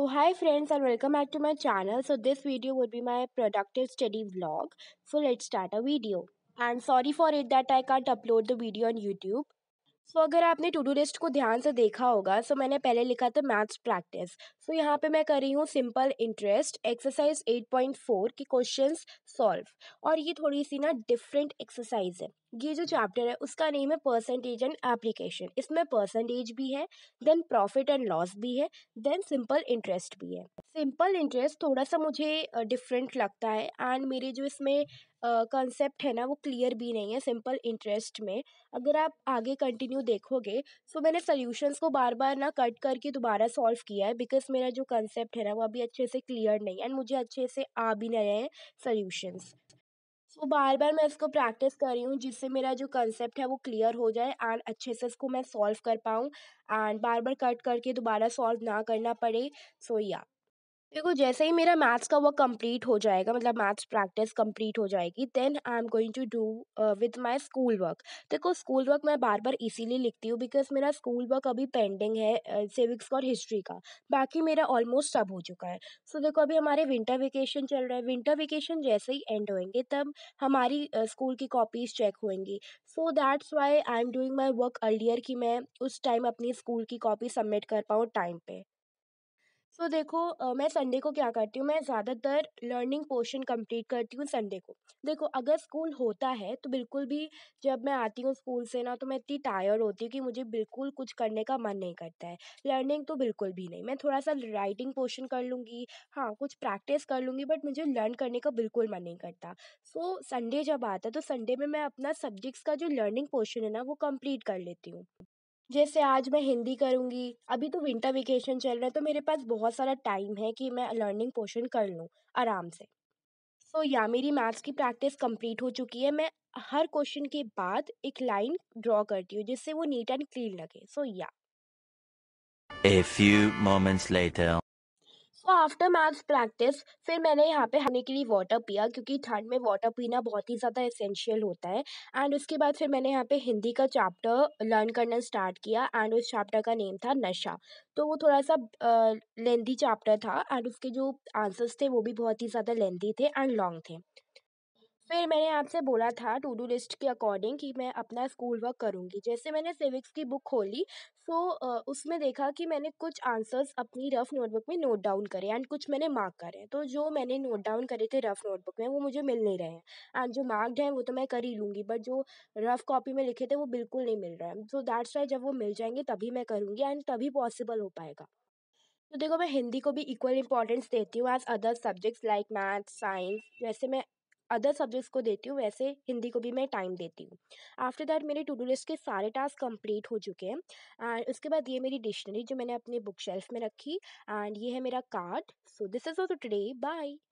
so hi friends and welcome back to my channel so this video would be my productive study vlog so let's start a video and sorry for it that i can't upload the video on youtube so so, अगर आपने to do list को ध्यान से देखा होगा सो so मैंने पहले लिखा था मैथ्स प्रैक्टिस सो यहाँ पे मैं कर रही हूँ सिंपल इंटरेस्ट एक्सरसाइज 8.4 की क्वेश्चन सॉल्व और ये थोड़ी सी ना डिफरेंट एक्सरसाइज है ये जो चैप्टर है उसका नेम है परसेंटेज एंड एप्लीकेशन इसमें परसेंटेज भी है देन प्रॉफिट एंड लॉस भी है देन सिंपल इंटरेस्ट भी है सिंपल इंटरेस्ट थोड़ा सा मुझे डिफरेंट लगता है एंड मेरे जो इसमें कंसेप्ट है ना वो क्लियर भी नहीं है सिंपल इंटरेस्ट में अगर आप आगे कंटिन्यू देखोगे सो मैंने सोल्यूशंस को बार बार ना कट करके दोबारा सॉल्व किया है बिकॉज मेरा जो कंसेप्ट है ना वो अभी अच्छे से क्लियर नहीं है एंड मुझे अच्छे से आ भी नहीं रहे हैं सोल्यूशंस सो so, बार बार मैं इसको प्रैक्टिस कर रही हूँ जिससे मेरा जो कंसेप्ट है वो क्लियर हो जाए एंड अच्छे से इसको मैं सॉल्व कर पाऊँ एंड बार बार कट करके दोबारा सॉल्व ना करना पड़े सो so, या yeah. देखो जैसे ही मेरा मैथ्स का वर्क कंप्लीट हो जाएगा मतलब मैथ्स प्रैक्टिस कंप्लीट हो जाएगी then I am going to do with my school work देखो स्कूल वर्क मैं बार बार इसीलिए लिखती हूँ बिकॉज मेरा स्कूल वर्क अभी पेंडिंग है सिविक्स uh, और हिस्ट्री का बाकी मेरा ऑलमोस्ट सब हो चुका है सो so, देखो अभी हमारे विंटर वेकेशन चल रहा है विंटर वेकेशन जैसे ही एंड होएंगे तब हमारी स्कूल uh, की कॉपीज़ चेक होएंगी so that's why I am doing my work earlier कि मैं उस टाइम अपनी स्कूल की कॉपी सबमिट कर पाऊँ टाइम पर सो तो so, देखो मैं संडे को क्या करती हूँ मैं ज़्यादातर लर्निंग पोर्शन कंप्लीट करती हूँ संडे को देखो अगर स्कूल होता है तो बिल्कुल भी जब मैं आती हूँ स्कूल से ना तो मैं इतनी टायर्ड होती हूँ कि मुझे बिल्कुल कुछ करने का मन नहीं करता है लर्निंग तो बिल्कुल भी नहीं मैं थोड़ा सा राइटिंग पोर्शन कर लूँगी हाँ कुछ प्रैक्टिस कर लूँगी बट मुझे लर्न करने का बिल्कुल मन नहीं करता सो so, संडे जब आता है तो संडे में मैं अपना सब्जेक्ट्स का जो लर्निंग पोर्शन है ना वो कम्प्लीट कर लेती हूँ जैसे आज मैं हिंदी करूँगी अभी तो विंटर वेकेशन चल रहा है तो मेरे पास बहुत सारा टाइम है कि मैं लर्निंग पोर्शन कर लूँ आराम से सो या मेरी मैथ्स की प्रैक्टिस कंप्लीट हो चुकी है मैं हर क्वेश्चन के बाद एक लाइन ड्रॉ करती हूँ जिससे वो नीट एंड क्लीन लगे सो या A तो आफ्टर मैच प्रैक्टिस फिर मैंने यहाँ पे हमने के लिए वाटर पिया क्योंकि ठंड में वाटर पीना बहुत ही ज़्यादा एसेंशियल होता है एंड उसके बाद फिर मैंने यहाँ पे हिंदी का चैप्टर लर्न करना स्टार्ट किया एंड उस चैप्टर का नेम था नशा तो वो थोड़ा सा लेंदी चैप्टर था एंड उसके जो आंसर्स थे वो भी बहुत ही ज़्यादा लेंदी थे एंड लॉन्ग थे फिर मैंने आपसे बोला था टू डू लिस्ट के अकॉर्डिंग कि मैं अपना स्कूल वर्क करूँगी जैसे मैंने सिविक्स की बुक खोली सो उसमें देखा कि मैंने कुछ आंसर्स अपनी रफ़ नोटबुक में नोट डाउन करे एंड कुछ मैंने मार्क करे तो जो मैंने नोट डाउन करे थे रफ़ नोटबुक में वो मुझे मिल नहीं रहे हैं एंड जो मार्क्ड हैं वो तो मैं कर ही लूँगी बट जो रफ़ कॉपी में लिखे थे वो बिल्कुल नहीं मिल रहा है सो दैट्स वाई जब वो मिल जाएंगे तभी मैं करूँगी एंड तभी पॉसिबल हो पाएगा तो देखो मैं हिंदी को भी इक्वल इंपॉर्टेंस देती हूँ as other subjects like math science जैसे मैं अदर सब्जेक्ट्स को देती हूँ वैसे हिंदी को भी मैं टाइम देती हूँ आफ्टर दैट मेरे टू डू लिस्ट के सारे टास्क कंप्लीट हो चुके हैं एंड उसके बाद ये मेरी डिक्शनरी जो मैंने अपने बुक शेल्फ में रखी एंड ये है मेरा card so this is all today bye